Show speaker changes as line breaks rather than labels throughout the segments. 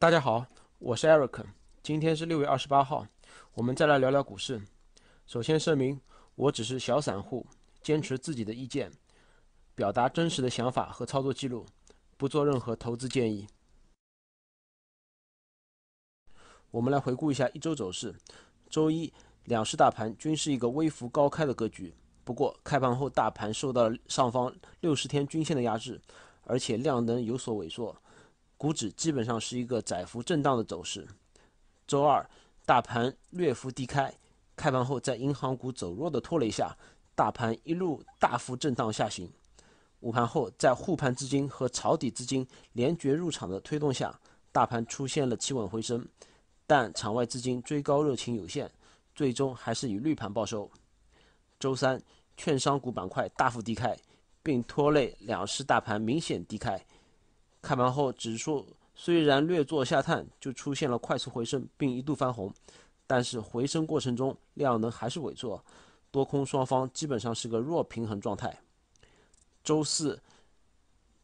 大家好，我是 Eric，今天是六月二十八号，我们再来聊聊股市。首先声明，我只是小散户，坚持自己的意见，表达真实的想法和操作记录，不做任何投资建议。我们来回顾一下一周走势。周一，两市大盘均是一个微幅高开的格局，不过开盘后大盘受到了上方六十天均线的压制，而且量能有所萎缩。股指基本上是一个窄幅震荡的走势。周二，大盘略幅低开，开盘后在银行股走弱的拖累下，大盘一路大幅震荡下行。午盘后，在护盘资金和抄底资金连绝入场的推动下，大盘出现了企稳回升，但场外资金追高热情有限，最终还是以绿盘报收。周三，券商股板块大幅低开，并拖累两市大盘明显低开。开盘后，指数虽然略作下探，就出现了快速回升，并一度翻红，但是回升过程中量能还是萎缩，多空双方基本上是个弱平衡状态。周四，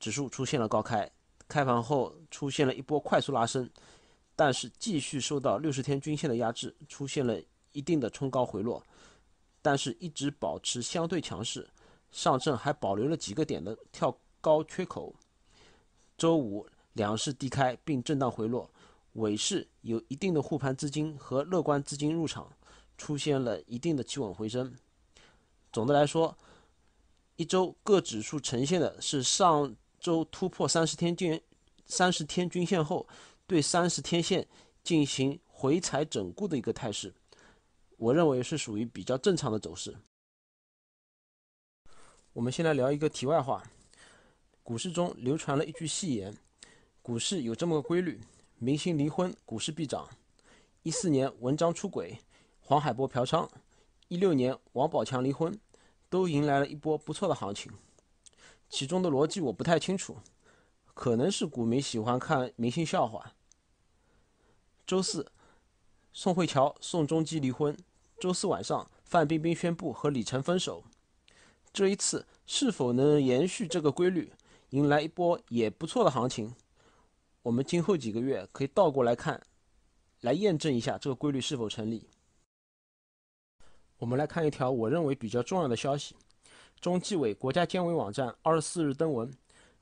指数出现了高开，开盘后出现了一波快速拉升，但是继续受到六十天均线的压制，出现了一定的冲高回落，但是一直保持相对强势，上证还保留了几个点的跳高缺口。周五，两市低开并震荡回落，尾市有一定的护盘资金和乐观资金入场，出现了一定的企稳回升。总的来说，一周各指数呈现的是上周突破三十天均三十天均线后，对三十天线进行回踩整固的一个态势。我认为是属于比较正常的走势。我们先来聊一个题外话。股市中流传了一句戏言：“股市有这么个规律，明星离婚股市必涨。”一四年文章出轨，黄海波嫖娼；一六年王宝强离婚，都迎来了一波不错的行情。其中的逻辑我不太清楚，可能是股民喜欢看明星笑话。周四，宋慧乔、宋仲基离婚；周四晚上，范冰冰宣布和李晨分手。这一次是否能延续这个规律？迎来一波也不错的行情。我们今后几个月可以倒过来看，来验证一下这个规律是否成立。我们来看一条我认为比较重要的消息：中纪委国家监委网站二十四日登文，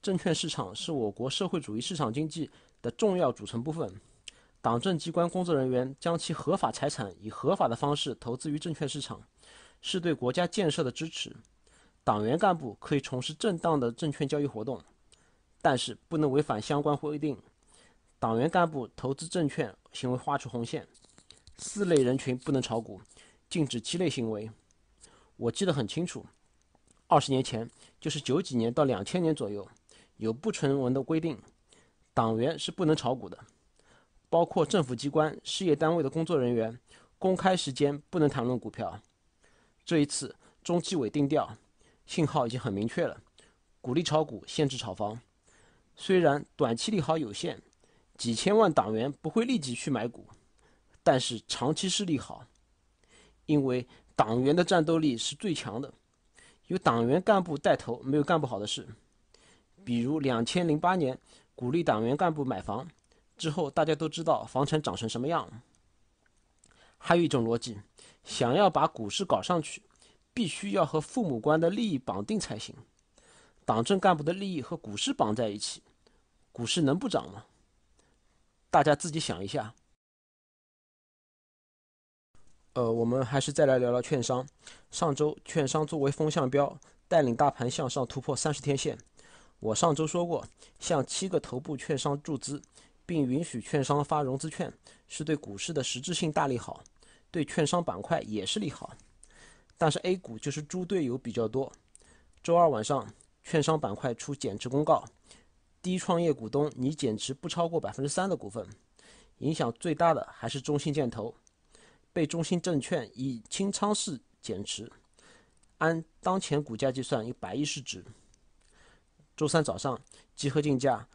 证券市场是我国社会主义市场经济的重要组成部分。党政机关工作人员将其合法财产以合法的方式投资于证券市场，是对国家建设的支持。党员干部可以从事正当的证券交易活动，但是不能违反相关规定。党员干部投资证券行为划出红线，四类人群不能炒股，禁止七类行为。我记得很清楚，二十年前就是九几年到两千年左右，有不成文的规定，党员是不能炒股的，包括政府机关、事业单位的工作人员，公开时间不能谈论股票。这一次中纪委定调。信号已经很明确了，鼓励炒股，限制炒房。虽然短期利好有限，几千万党员不会立即去买股，但是长期是利好，因为党员的战斗力是最强的，有党员干部带头，没有干不好的事。比如两千零八年鼓励党员干部买房，之后大家都知道房产涨成什么样了。还有一种逻辑，想要把股市搞上去。必须要和父母官的利益绑定才行，党政干部的利益和股市绑在一起，股市能不涨吗？大家自己想一下。呃，我们还是再来聊聊券商。上周券商作为风向标，带领大盘向上突破三十天线。我上周说过，向七个头部券商注资，并允许券商发融资券，是对股市的实质性大利好，对券商板块也是利好。但是 A 股就是猪队友比较多。周二晚上，券商板块出减持公告，第一创业股东拟减持不超过百分之三的股份。影响最大的还是中信建投，被中信证券以清仓式减持，按当前股价计算一百亿市值。周三早上集合竞价，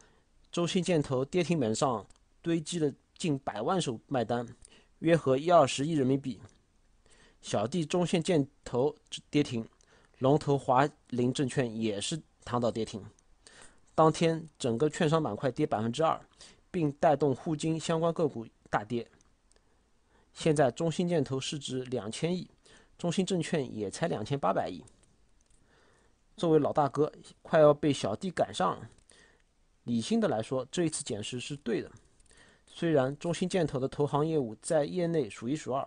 中信建投跌停板上堆积了近百万手卖单，约合一二十亿人民币。小弟中信建投跌停，龙头华林证券也是躺倒跌停。当天整个券商板块跌百分之二，并带动沪金相关个股大跌。现在中信建投市值两千亿，中信证券也才两千八百亿。作为老大哥，快要被小弟赶上。了。理性的来说，这一次减持是对的。虽然中信建投的投行业务在业内数一数二。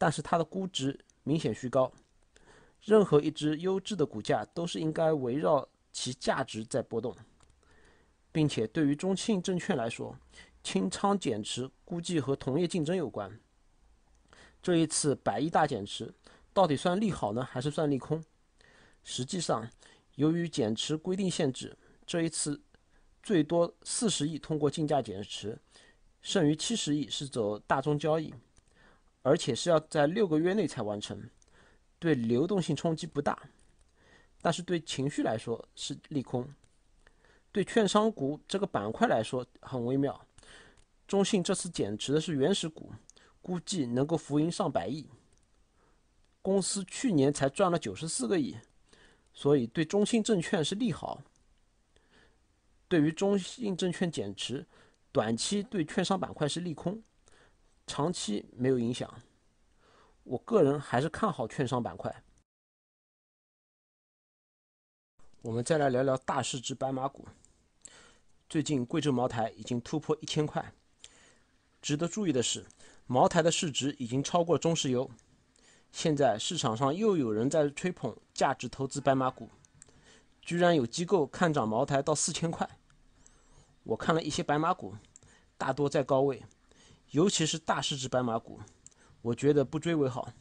但是它的估值明显虚高，任何一只优质的股价都是应该围绕其价值在波动，并且对于中信证券来说，清仓减持估计和同业竞争有关。这一次百亿大减持到底算利好呢，还是算利空？实际上，由于减持规定限制，这一次最多四十亿通过竞价减持，剩余七十亿是走大宗交易。而且是要在六个月内才完成，对流动性冲击不大，但是对情绪来说是利空，对券商股这个板块来说很微妙。中信这次减持的是原始股，估计能够浮盈上百亿。公司去年才赚了九十四个亿，所以对中信证券是利好。对于中信证券减持，短期对券商板块是利空。长期没有影响，我个人还是看好券商板块。我们再来聊聊大市值白马股。最近贵州茅台已经突破一千块。值得注意的是，茅台的市值已经超过中石油。现在市场上又有人在吹捧价值投资白马股，居然有机构看涨茅台到四千块。我看了一些白马股，大多在高位。尤其是大市值白马股，我觉得不追为好。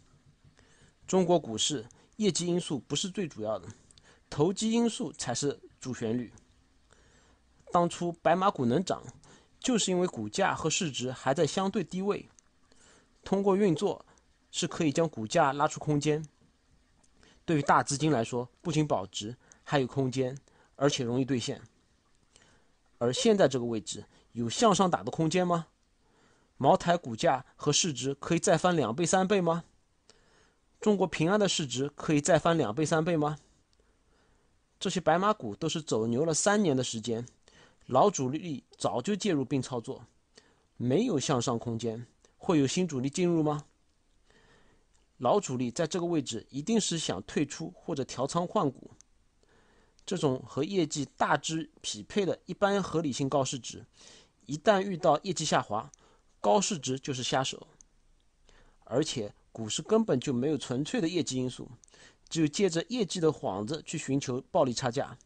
中国股市业绩因素不是最主要的，投机因素才是主旋律。当初白马股能涨，就是因为股价和市值还在相对低位，通过运作是可以将股价拉出空间。对于大资金来说，不仅保值，还有空间，而且容易兑现。而现在这个位置，有向上打的空间吗？茅台股价和市值可以再翻两倍三倍吗？中国平安的市值可以再翻两倍三倍吗？这些白马股都是走牛了三年的时间，老主力早就介入并操作，没有向上空间，会有新主力进入吗？老主力在这个位置一定是想退出或者调仓换股，这种和业绩大致匹配的一般合理性高市值，一旦遇到业绩下滑。高市值就是瞎手。而且股市根本就没有纯粹的业绩因素，只有借着业绩的幌子去寻求暴利差价。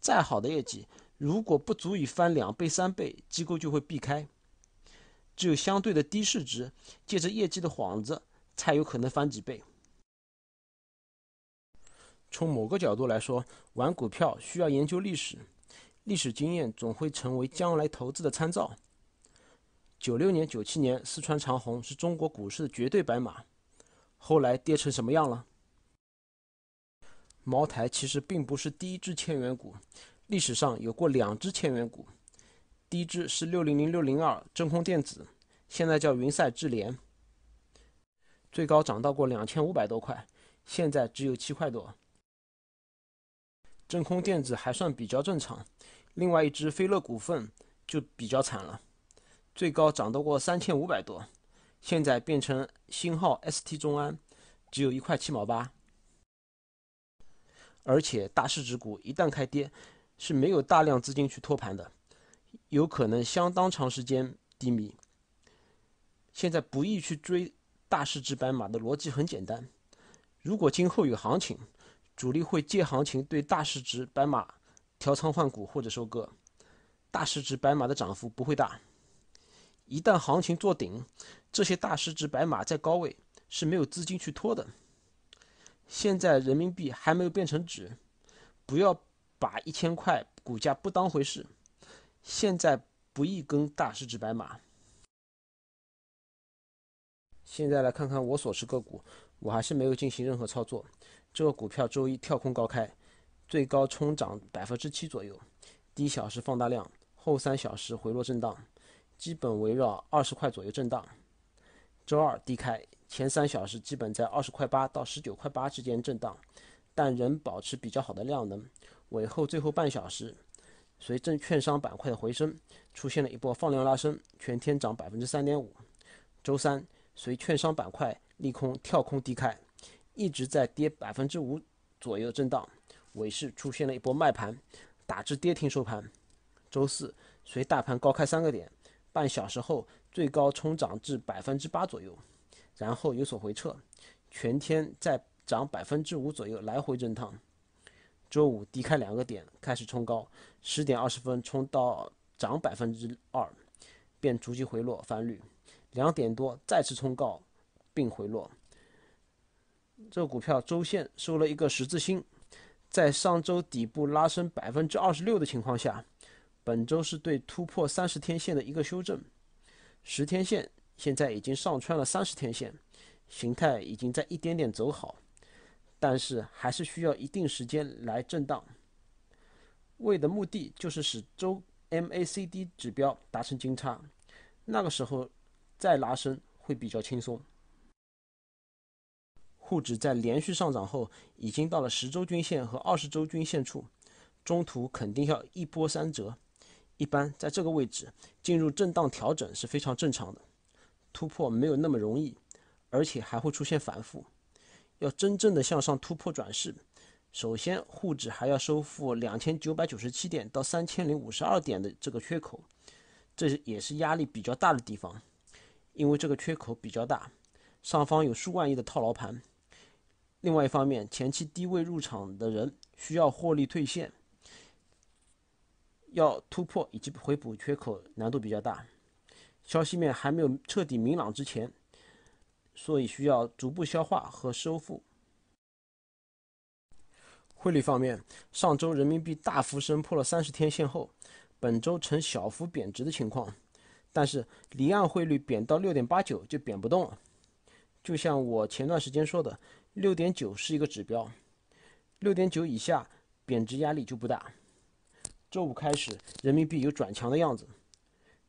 再好的业绩，如果不足以翻两倍三倍，机构就会避开。只有相对的低市值，借着业绩的幌子，才有可能翻几倍。从某个角度来说，玩股票需要研究历史，历史经验总会成为将来投资的参照。九六年、九七年，四川长虹是中国股市的绝对白马，后来跌成什么样了？茅台其实并不是第一支千元股，历史上有过两支千元股，第一支是六零零六零二真空电子，现在叫云赛智联，最高涨到过两千五百多块，现在只有七块多。真空电子还算比较正常，另外一支飞乐股份就比较惨了。最高涨到过三千五百多，现在变成星号 ST 中安，只有一块七毛八。而且大市值股一旦开跌，是没有大量资金去托盘的，有可能相当长时间低迷。现在不宜去追大市值白马的逻辑很简单：如果今后有行情，主力会借行情对大市值白马调仓换股或者收割，大市值白马的涨幅不会大。一旦行情做顶，这些大市值白马在高位是没有资金去拖的。现在人民币还没有变成纸，不要把一千块股价不当回事。现在不宜跟大市值白马。现在来看看我所持个股，我还是没有进行任何操作。这个股票周一跳空高开，最高冲涨百分之七左右，第一小时放大量，后三小时回落震荡。基本围绕二十块左右震荡。周二低开，前三小时基本在二十块八到十九块八之间震荡，但仍保持比较好的量能。尾后最后半小时，随证券商板块的回升，出现了一波放量拉升，全天涨百分之三点五。周三，随券商板块利空跳空低开，一直在跌百分之五左右震荡，尾市出现了一波卖盘，打至跌停收盘。周四，随大盘高开三个点。半小时后，最高冲涨至百分之八左右，然后有所回撤，全天再涨百分之五左右，来回震荡。周五低开两个点，开始冲高，十点二十分冲到涨百分之二，便逐级回落翻绿。两点多再次冲高并回落。这股票周线收了一个十字星，在上周底部拉升百分之二十六的情况下。本周是对突破三十天线的一个修正，十天线现在已经上穿了三十天线，形态已经在一点点走好，但是还是需要一定时间来震荡。为的目的就是使周 MACD 指标达成金叉，那个时候再拉升会比较轻松。沪指在连续上涨后，已经到了十周均线和二十周均线处，中途肯定要一波三折。一般在这个位置进入震荡调整是非常正常的，突破没有那么容易，而且还会出现反复。要真正的向上突破转势，首先沪指还要收复两千九百九十七点到三千零五十二点的这个缺口，这也是压力比较大的地方，因为这个缺口比较大，上方有数万亿的套牢盘。另外一方面，前期低位入场的人需要获利兑现，要突破以及回补缺口难度比较大，消息面还没有彻底明朗之前，所以需要逐步消化和收复。汇率方面，上周人民币大幅升破了三十天线后，本周呈小幅贬值的情况，但是离岸汇率贬到六点八九就贬不动了。就像我前段时间说的，六点九是一个指标，六点九以下贬值压力就不大。周五开始，人民币有转强的样子，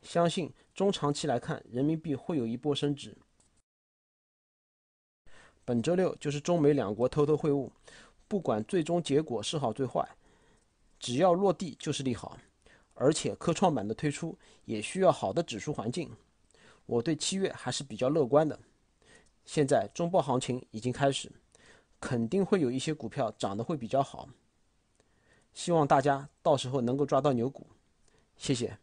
相信中长期来看，人民币会有一波升值。本周六就是中美两国偷偷会晤，不管最终结果是好最坏，只要落地就是利好。而且科创板的推出也需要好的指数环境，我对七月还是比较乐观的。现在中报行情已经开始，肯定会有一些股票涨得会比较好。希望大家到时候能够抓到牛股，谢谢。